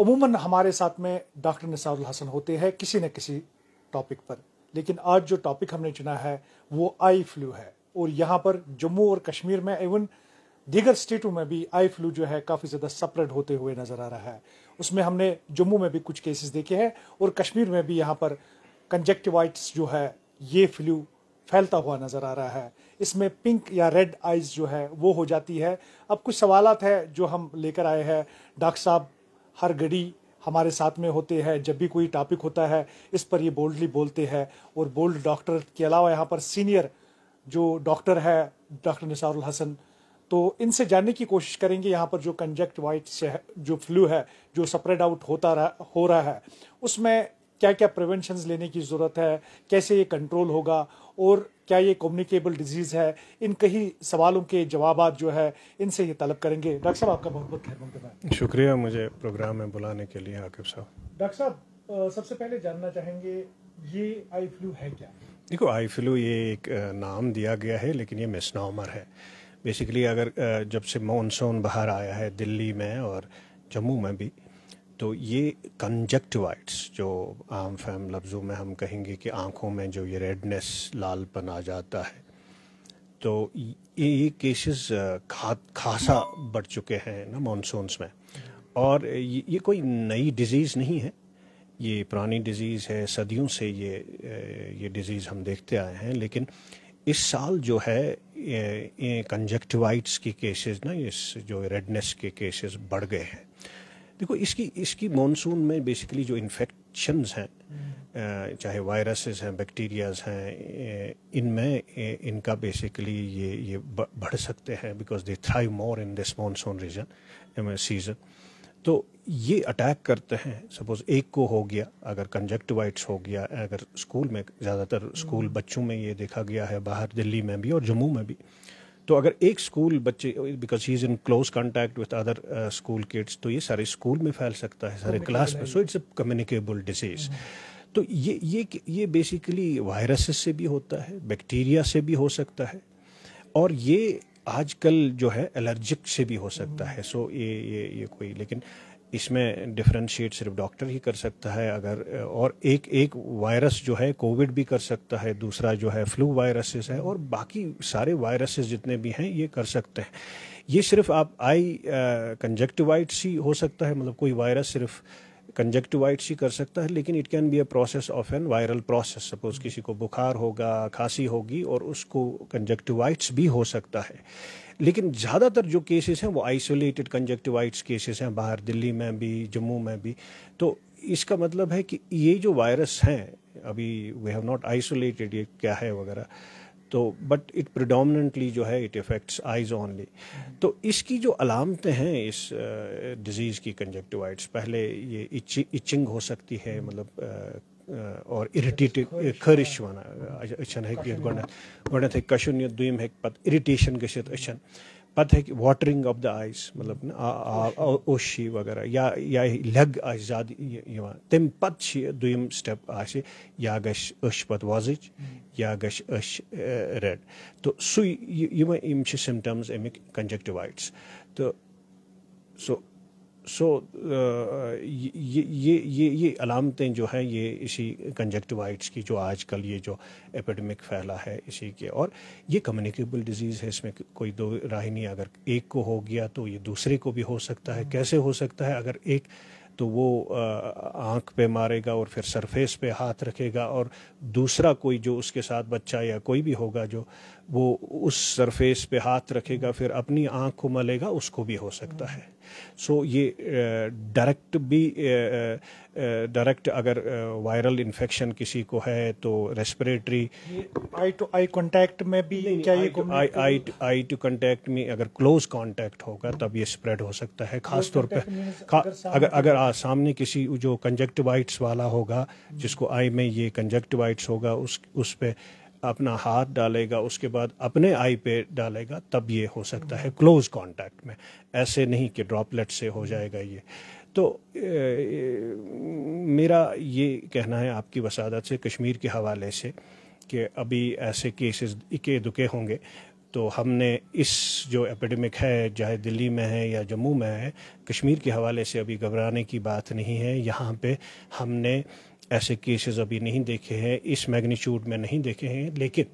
अमूमन हमारे साथ में डॉक्टर निसारुल हसन होते हैं किसी न किसी टॉपिक पर लेकिन आज जो टॉपिक हमने चुना है वो आई फ्लू है और यहाँ पर जम्मू और कश्मीर में इवन दीगर स्टेटों में भी आई फ्लू जो है काफ़ी ज़्यादा सप्रेड होते हुए नज़र आ रहा है उसमें हमने जम्मू में भी कुछ केसेस देखे हैं और कश्मीर में भी यहाँ पर कंजेक्टिवाइट्स जो है ये फ्लू फैलता हुआ नज़र आ रहा है इसमें पिंक या रेड आइज जो है वो हो जाती है अब कुछ सवालत है जो हम लेकर आए हैं डॉक्टर साहब हर घड़ी हमारे साथ में होते हैं जब भी कोई टॉपिक होता है इस पर ये बोल्डली बोलते हैं और बोल्ड डॉक्टर के अलावा यहाँ पर सीनियर जो डॉक्टर है डॉक्टर निसारुल हसन तो इनसे जानने की कोशिश करेंगे यहाँ पर जो कंजक्ट वाइट से जो फ्लू है जो स्प्रेड आउट होता रहा हो रहा है उसमें क्या क्या प्रिवेंशन लेने की ज़रूरत है कैसे ये कंट्रोल होगा और क्या ये कम्युनिकेबल डिजीज़ है इन कई सवालों के जवाब जो है इनसे ये तलब करेंगे डॉक्टर साहब आपका बहुत बहुत खैर शुक्रिया मुझे प्रोग्राम में बुलाने के लिए आकिब साहब डॉक्टर साहब सबसे पहले जानना चाहेंगे ये आई फ्लू है क्या देखो आई फ्लू ये एक नाम दिया गया है लेकिन ये मिसनामर है बेसिकली अगर जब से मानसून बाहर आया है दिल्ली में और जम्मू में भी तो ये कंजक्टिवाइट्स जो आम फैम लफ्ज़ों में हम कहेंगे कि आँखों में जो ये रेडनेस लालपन आ जाता है तो ये केसेस खा खासा बढ़ चुके हैं ना मानसूनस में और ये, ये कोई नई डिज़ीज़ नहीं है ये पुरानी डिज़ीज़ है सदियों से ये ये डिज़ीज़ हम देखते आए हैं लेकिन इस साल जो है कंजक्टिवाइट्स के केसेस ना इस जो रेडनेस के केसेस बढ़ गए हैं देखो इसकी इसकी मानसून में बेसिकली जो इन्फेक्शन हैं चाहे वायरसेस हैं बैक्टीरियाज हैं इनमें इनका बेसिकली ये ये बढ़ सकते हैं because they thrive more in this monsoon region season तो ये अटैक करते हैं सपोज एक को हो गया अगर कंजक्टिवाइट्स हो गया अगर स्कूल में ज़्यादातर स्कूल हम्म। बच्चों में ये देखा गया है बाहर दिल्ली में भी और जम्मू में भी तो अगर एक स्कूल बच्चे because he is in close contact with other school kids तो ये सारे स्कूल में फैल सकता है सारे क्लास में so it's a communicable disease तो ये ये ये बेसिकली वायरसेस से भी होता है बैक्टीरिया से भी हो सकता है और ये आजकल जो है एलर्जिक से भी हो सकता हम्म। है सो ये ये ये कोई लेकिन इसमें डिफ्रेंशिएट सिर्फ डॉक्टर ही कर सकता है अगर और एक एक वायरस जो है कोविड भी कर सकता है दूसरा जो है फ्लू वायरसेस है और बाकी सारे वायरसेस जितने भी हैं ये कर सकते हैं ये सिर्फ आप आई कंजक्टिवाइट्स ही हो सकता है मतलब कोई वायरस सिर्फ कंजक्टिवाइट ही कर सकता है लेकिन it can be a process of an viral process suppose किसी को बुखार होगा खांसी होगी और उसको कंजक्टिवाइट्स भी हो सकता है लेकिन ज़्यादातर जो केसेस हैं वो आइसोलेटेड कंजक्टिवाइट्स केसेस हैं बाहर दिल्ली में भी जम्मू में भी तो इसका मतलब है कि ये जो वायरस हैं अभी वी हैव नॉट आइसोलेटेड ये क्या है वगैरह तो बट इट प्रिडोमिनेंटली जो है इट इफ़ेक्ट्स आइज ऑनली तो इसकी जो अलामतें हैं इस डिज़ीज़ की कंजक्टिवाइट्स पहले ये इचिंग हो सकती है मतलब और इरिटेटेड खरिश वन अचन हे गो कशुन दुम हे पे इरिटेशन गशन पता है कि वाटरिंग ऑफ द आइस मतलब ओशी वगैरह या या लग ज्यादा यहां तम पत दुम स्टेप आ गश अश पत वजच या गश अश रेड तो सु सिमटम्स अमिक कंजक्टिवाइट्स तो सो सो ये ये ये ये अलामतें जो हैं ये इसी कंजक्टिवाइट्स की जो आजकल ये जो एपिडमिक फैला है इसी के और ये कम्युनिकेबल डिजीज़ है इसमें कोई दो राय नहीं अगर एक को हो गया तो ये दूसरे को भी हो सकता है हम्म। कैसे हो सकता है अगर एक तो वो आँख पे मारेगा और फिर सरफेस पे हाथ रखेगा और दूसरा कोई जो उसके साथ बच्चा या कोई भी होगा जो वो उस सरफेस पे हाथ रखेगा हम्म। फिर अपनी आँख को मलेगा उसको भी हो सकता हम्म। है सो ये डायरेक्ट uh, भी डायरेक्ट uh, uh, अगर वायरल इन्फेक्शन किसी को है तो respiratory eye to eye contact में भी क्या ये आई आई आई टू कांटेक्ट में अगर क्लोज कांटेक्ट होगा तब ये स्प्रेड हो सकता है खासतौर पे अगर अगर आ, सामने किसी जो कंजक्टिवाइट्स वाला होगा जिसको आई हम्म। में ये कंजक्टिवाइट्स होगा उस उस पर अपना हाथ डालेगा उसके बाद अपने आई पे डालेगा तब ये हो सकता है क्लोज कांटेक्ट में ऐसे नहीं कि ड्रॉपलेट से हो जाएगा ये तो ए, मेरा ये कहना है आपकी वसादत से कश्मीर के हवाले से कि अभी ऐसे केसेस इके दुके होंगे तो हमने इस जो एपिडेमिक है चाहे दिल्ली में है या जम्मू में है कश्मीर के हवाले से अभी घबराने की बात नहीं है यहाँ पे हमने ऐसे केसेस अभी नहीं देखे हैं इस मैग्नीट्यूड में नहीं देखे हैं लेकिन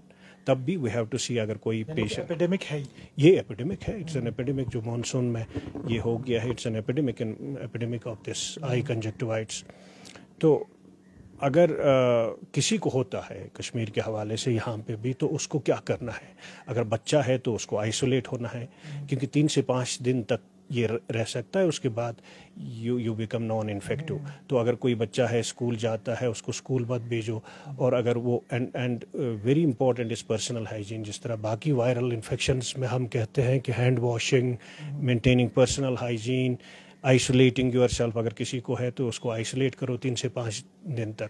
तब भी वी हैव टू सी अगर कोई पेशेंट एपिडेमिक है ये एपिडेमिक है इट्स एन एपिडेमिक जो मानसून में ये हो गया है it's an epidemic epidemic of this eye conjunctivitis तो अगर आ, किसी को होता है कश्मीर के हवाले से यहाँ पे भी तो उसको क्या करना है अगर बच्चा है तो उसको आइसोलेट होना है क्योंकि तीन से पाँच दिन तक ये रह सकता है उसके बाद you you become non infective तो अगर कोई बच्चा है स्कूल जाता है उसको स्कूल मत भेजो और अगर वो and and very important is personal hygiene जिस तरह बाकी वायरल इन्फेक्शन में हम कहते हैं कि hand washing maintaining personal hygiene isolating yourself अगर किसी को है तो उसको आइसोलेट करो तीन से पाँच दिन तक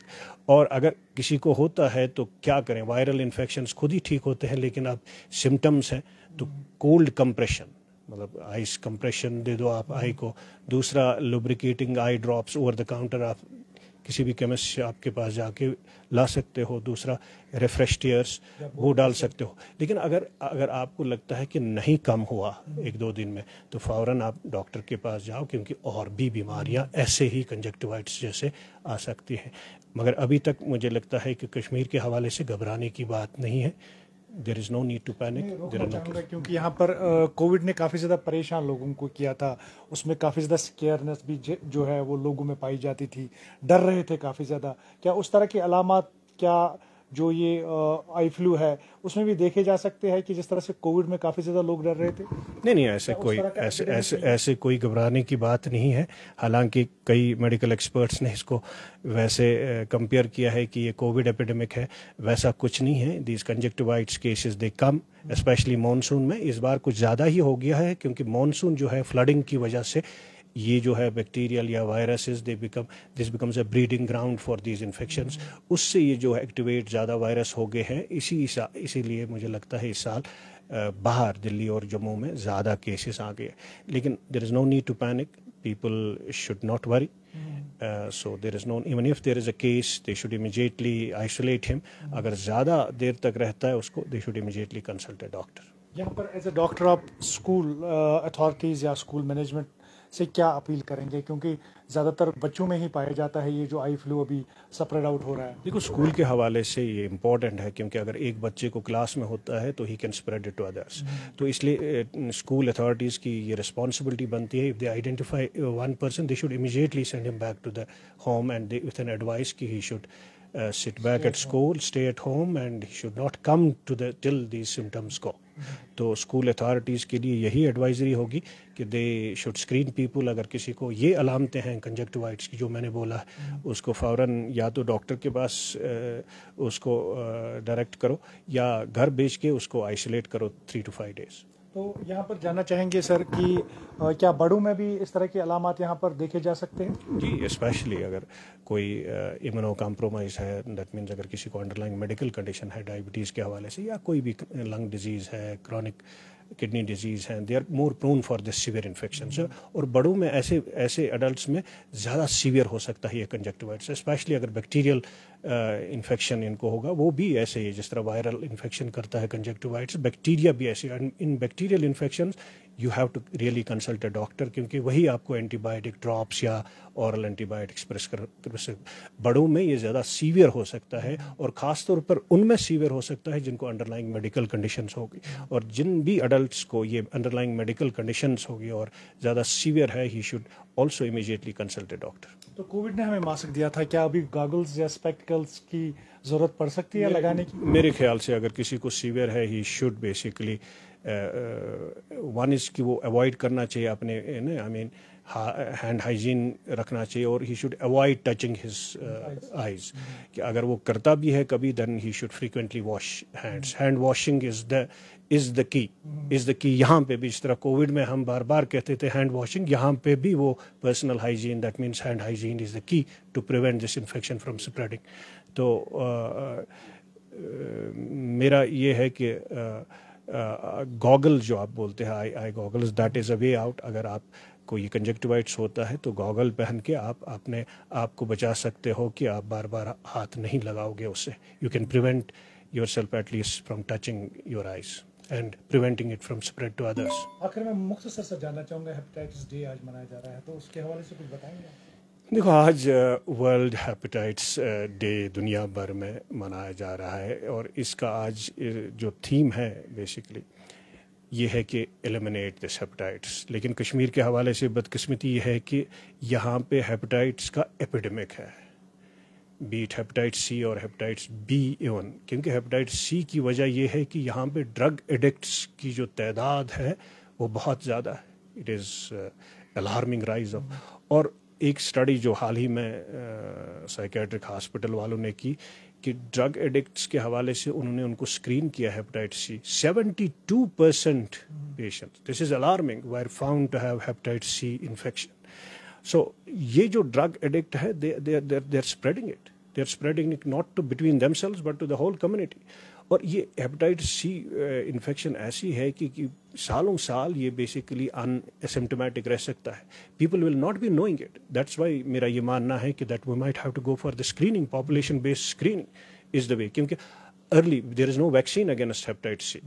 और अगर किसी को होता है तो क्या करें वायरल इन्फेक्शन खुद ही ठीक होते हैं लेकिन अब सिम्टम्स हैं तो कोल्ड कंप्रेशन मतलब आइस कंप्रेशन दे दो आप आई को दूसरा lubricating eye drops over the counter आप किसी भी केमिस्ट से आपके पास जाके ला सकते हो दूसरा रिफ्रेश टीयर्स वो डाल सकते हो लेकिन अगर अगर आपको लगता है कि नहीं कम हुआ एक दो दिन में तो फ़ौर आप डॉक्टर के पास जाओ क्योंकि और भी बीमारियाँ ऐसे ही कंजक्टिवाइट्स जैसे आ सकती हैं मगर अभी तक मुझे लगता है कि कश्मीर के हवाले से घबराने की बात नहीं है there is no need to panic क्योंकि यहाँ पर कोविड ने काफ़ी ज़्यादा परेशान लोगों को किया था उसमें काफ़ी ज़्यादा स्केयरनेस भी जो है वो लोगों में पाई जाती थी डर रहे थे काफ़ी ज़्यादा क्या उस तरह की अलामत क्या जो ये आई फ्लू है उसमें भी देखे जा सकते हैं कि जिस तरह से कोविड में काफी ज्यादा लोग डर रहे थे नहीं नहीं ऐसे कोई ऐसे ऐसे ऐसे कोई घबराने की बात नहीं है हालांकि कई मेडिकल एक्सपर्ट्स ने इसको वैसे कंपेयर किया है कि ये कोविड एपिडेमिक है वैसा कुछ नहीं है these conjunctivitis cases they come specially monsoon में इस बार कुछ ज़्यादा ही हो गया है क्योंकि मानसून जो है फ्लडिंग की वजह से ये जो है बैक्टीरियल या viruses they become this becomes a breeding ground for these infection उससे ये जो है एक्टिवेट ज़्यादा वायरस हो गए हैं इसी इसीलिए मुझे लगता है इस साल बाहर दिल्ली और जम्मू में ज़्यादा केसेस आ गए लेकिन there is no need to panic people should not worry Uh, so there is no even if there is a case they should immediately isolate him अगर ज़्यादा देर तक रहता है उसको they should immediately consult a doctor यहाँ पर as a doctor आप school authorities या स्कूल मैनेजमेंट से क्या अपील करेंगे क्योंकि ज़्यादातर बच्चों में ही पाया जाता है ये जो आई फ्लू अभी सप्रेड आउट हो रहा है देखो स्कूल के हवाले से ये इम्पॉर्टेंट है क्योंकि अगर एक बच्चे को क्लास में होता है तो he can spread it to others तो इसलिए स्कूल अथॉरिटीज़ की ये रिस्पॉन्सिबिलिटी बनती है if they identify one person they should immediately send him back to the home and with an advice की he should uh, sit back stay at, at school, stay at home, and he should not come to the till these symptoms go. तो school authorities के लिए यही advisory होगी कि they should screen people अगर किसी को ये अलामतें हैं कंजक्टिवाइट्स की जो मैंने बोला उसको फ़ौर या तो डॉक्टर के पास uh, उसको डायरेक्ट uh, करो या घर भेज के उसको आइसोलेट करो थ्री टू फाइव डेज़ तो यहाँ पर जानना चाहेंगे सर कि क्या बड़ों में भी इस तरह की अलामत यहाँ पर देखे जा सकते हैं जी स्पेशली अगर कोई इम्यूनो कॉम्प्रोमाइज है दैट मीन्स अगर किसी को अंडरलाइन मेडिकल कंडीशन है डायबिटीज़ के हवाले से या कोई भी लंग डिजीज़ है क्रॉनिक किडनी डिजीज़ हैं they are more prone for this severe infection और बड़ों में ऐसे ऐसे एडल्ट में ज़्यादा सीवियर हो सकता है ये कंजक्टिवाइट्स स्पेशली अगर बैक्टीरियल इन्फेक्शन इनको होगा वो भी ऐसे ही जिस तरह वायरल इन्फेक्शन करता है कंजेक्टिवाइट्स बैक्टीरिया भी ऐसे in bacterial infection you have to really consult a doctor क्योंकि वही आपको एंटीबायोटिक ड्रॉप्स या औरल एंटीबायोटिक्स कर बड़ों में ये ज़्यादा सीवियर हो सकता है और ख़ास तौर पर उनमें सीवियर हो सकता है जिनको अंडरलाइंग मेडिकल कंडीशंस होगी और जिन भी अडल्ट को ये अंडरलाइंग मेडिकल कंडीशंस होगी और ज़्यादा सीवियर है he should also immediately consult a doctor तो कोविड ने हमें मास्क दिया था क्या अभी गागल्स या स्पेक्टिकल्स की ज़रूरत पड़ सकती है लगाने की मेरे ख्याल से अगर किसी को सीवियर है he should basically one is कि वो अवॉइड करना चाहिए अपने आई मीन हैंड हाइजीन रखना चाहिए और he should avoid touching his eyes कि अगर वो करता भी है कभी then he should frequently wash hands hand washing is the is the key is the key यहाँ पे भी इस तरह कोविड में हम बार बार कहते थे हैंड वॉशिंग यहाँ पे भी वो personal hygiene that means hand hygiene is the key to prevent this infection from spreading तो uh, uh, मेरा ये है कि uh, गॉगल जो आप बोलते हैं eye eye goggles that is a way out अगर आप को ये कंजक्टिवाइट्स होता है तो गॉगल पहन के आप अपने आप को बचा सकते हो कि आप बार बार हाथ नहीं लगाओगे उससे you can prevent yourself at least from touching your eyes and preventing it from spread to others आखिर मैं मुख्तसर से जानना चाहूँगा हेपेटाइटिस डे आज मनाया जा रहा है तो उसके हवाले से कुछ बताएंगे देखो आज वर्ल्ड हेपेटाइट्स डे दुनिया भर में मनाया जा रहा है और इसका आज जो थीम है बेसिकली ये है कि एलिमिनेट दिस हेपेटाइट्स लेकिन कश्मीर के हवाले से बदकस्मती ये है कि यहाँ पे हेपेटाइट्स का एपिडेमिक है बीट हेपेटाइट सी और हेपेटाइट्स बी इवन क्योंकि हेपेटाइट सी की वजह यह है कि यहाँ पे ड्रग एडिक्ट्स की जो तादाद है वो बहुत ज़्यादा है it is alarming rise of और एक स्टडी जो हाल ही में साइकेट्रिक हॉस्पिटल वालों ने की कि ड्रग एडिक्ट्स के हवाले से उन्होंने उनको स्क्रीन किया hepatitis C 72 percent patient this is alarming were found to have hepatitis C infection so ये जो ड्रग एडिक्ट है they are spreading it they are spreading it not to between themselves but to the whole community और ये हेपेटाइट सी infection ऐसी है कि, कि सालों साल ये बेसिकली अनएसिम्टोमेटिक रह सकता है people will not be knowing it that's why मेरा ये मानना है कि that we might have to go for the screening population based screening is the way क्योंकि early there is no vaccine against hepatitis C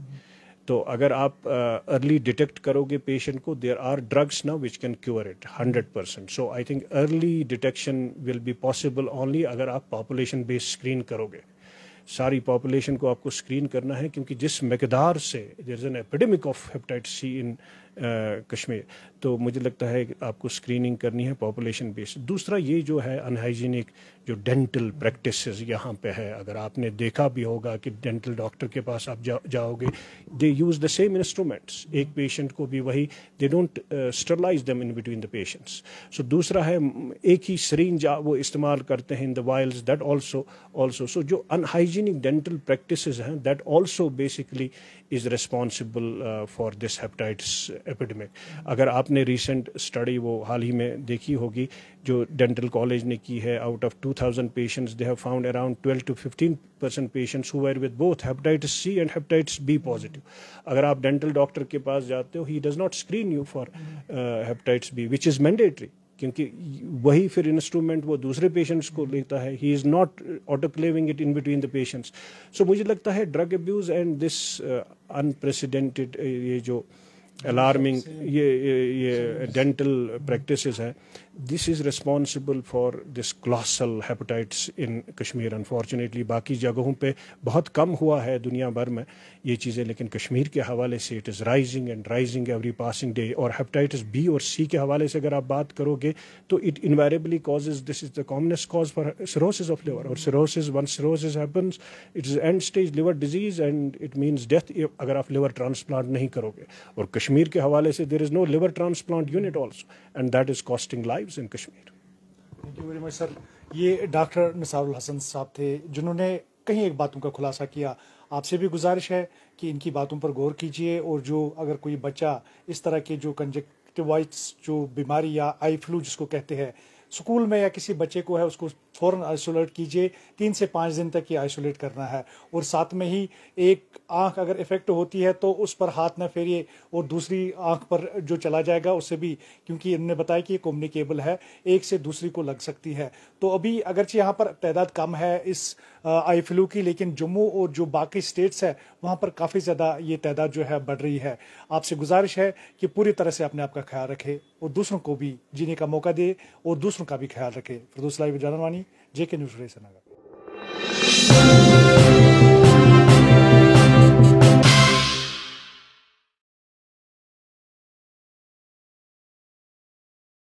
तो अगर आप early uh, detect करोगे पेशेंट को देर आर ड्रग्स ना which can cure it hundred percent so I think early detection will be possible only अगर आप population based screen करोगे सारी पॉपुलेशन को आपको स्क्रीन करना है क्योंकि जिस मकदार से there is an epidemic of hepatitis C in Kashmir तो मुझे लगता है आपको स्क्रीनिंग करनी है पॉपुलेशन बेस दूसरा ये जो है अनहाइजीनिक जो डेंटल प्रैक्टिस यहाँ पे है अगर आपने देखा भी होगा कि डेंटल डॉक्टर के पास आप जा, जाओगे they use the same instruments एक पेशेंट को भी वही they don't sterilize them in between the patients so दूसरा है एक ही जा वो इस्तेमाल करते हैं in the vials that also also so जो अनहाइजीनिक डेंटल प्रैक्टिस हैं that also basically is responsible for this hepatitis epidemic अगर आपने रिसेंट स्टडी वो हाल ही में देखी होगी जो डेंटल कॉलेज ने की है out of 2000 patients they have found around 12 to 15 percent patients हुए with both hepatitis C and hepatitis B positive अगर आप डेंटल डॉक्टर के पास जाते हो he does not screen you for hepatitis B which is mandatory क्योंकि वही फिर इंस्ट्रूमेंट वो दूसरे पेशेंट्स को लेता है he is not autoclaving it in between the patients so मुझे लगता है drug abuse and this unprecedented ये जो uh, अलार्मिंग ये ये डेंटल प्रैक्टिसेस है this is responsible for this colossal hepatitis in Kashmir unfortunately बाकी जगहों पे बहुत कम हुआ है दुनिया भर में ये चीज़ें लेकिन कश्मीर के हवाले से it is rising and rising every passing day और हेपेटाइटिस बी और सी के हवाले से अगर आप बात करोगे तो it invariably causes this is the commonest cause for cirrhosis of liver और cirrhosis one cirrhosis happens it is end stage liver disease and it means death अगर आप लिवर ट्रांसप्लांट नहीं करोगे और कश्मीर के हवाले से there is no liver transplant unit also and that is costing life lives in Kashmir. Thank you very much, sir. ये doctor Nisarul Hasan साहब थे जिन्होंने कहीं एक बातों का खुलासा किया आपसे भी गुजारिश है कि इनकी बातों पर गौर कीजिए और जो अगर कोई बच्चा इस तरह के जो कंजक्टिवाइट्स जो बीमारी या आई फ्लू जिसको कहते हैं स्कूल में या किसी बच्चे को है उसको फ़ौरन आइसोलेट कीजिए तीन से पाँच दिन तक ये आइसोलेट करना है और साथ में ही एक आंख अगर इफेक्ट होती है तो उस पर हाथ ना फेरिए और दूसरी आंख पर जो चला जाएगा उससे भी क्योंकि इन्होंने बताया कि ये कम्युनिकेबल है एक से दूसरी को लग सकती है तो अभी अगरचे यहाँ पर तादाद कम है इस आई फ्लू की लेकिन जम्मू और जो बाकी स्टेट्स है वहाँ पर काफ़ी ज़्यादा ये तादाद जो है बढ़ रही है आपसे गुजारिश है कि पूरी तरह से अपने आप का ख्याल रखें और दूसरों को भी जीने का मौका दे और दूसरों का भी ख्याल रखें फिर दूसरा जानवानी जेके न्यूज़ रेसनगर